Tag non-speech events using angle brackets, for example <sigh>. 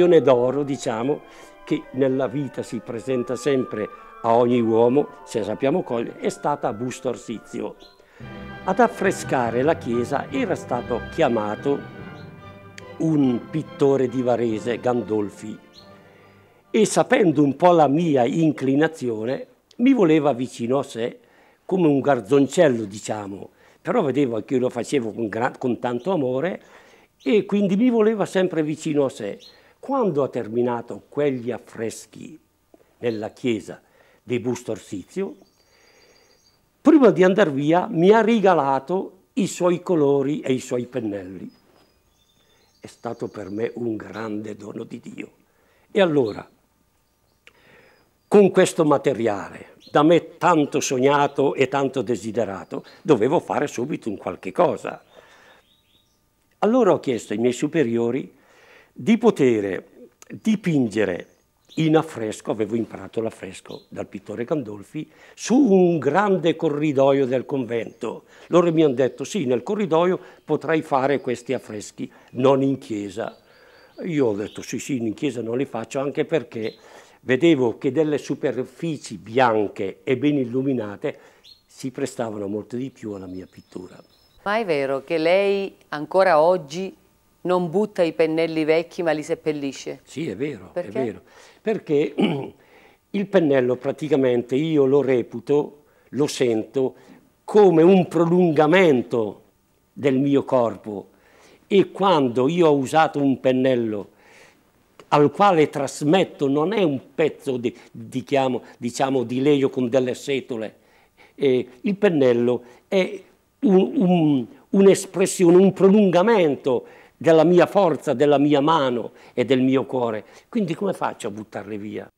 occasione d'oro, diciamo, che nella vita si presenta sempre a ogni uomo, se sappiamo cogliere, è stata Busto Arsizio. Ad affrescare la chiesa era stato chiamato un pittore di Varese, Gandolfi, e sapendo un po' la mia inclinazione, mi voleva vicino a sé come un garzoncello, diciamo, però vedevo che io lo facevo con, con tanto amore e quindi mi voleva sempre vicino a sé. Quando ha terminato quegli affreschi nella chiesa di Busto Arsizio, prima di andare via mi ha regalato i suoi colori e i suoi pennelli. È stato per me un grande dono di Dio. E allora, con questo materiale, da me tanto sognato e tanto desiderato, dovevo fare subito un qualche cosa. Allora ho chiesto ai miei superiori di poter dipingere in affresco, avevo imparato l'affresco dal pittore Gandolfi, su un grande corridoio del convento. Loro mi hanno detto, sì, nel corridoio potrai fare questi affreschi, non in chiesa. Io ho detto, sì, sì, in chiesa non li faccio, anche perché vedevo che delle superfici bianche e ben illuminate si prestavano molto di più alla mia pittura. Ma è vero che lei ancora oggi non butta i pennelli vecchi ma li seppellisce. Sì, è vero, Perché? È vero. Perché <clears throat> il pennello praticamente io lo reputo, lo sento come un prolungamento del mio corpo e quando io ho usato un pennello al quale trasmetto non è un pezzo di, di, chiamo, diciamo, di legno con delle setole, eh, il pennello è un'espressione, un, un, un prolungamento della mia forza, della mia mano e del mio cuore. Quindi come faccio a buttarle via?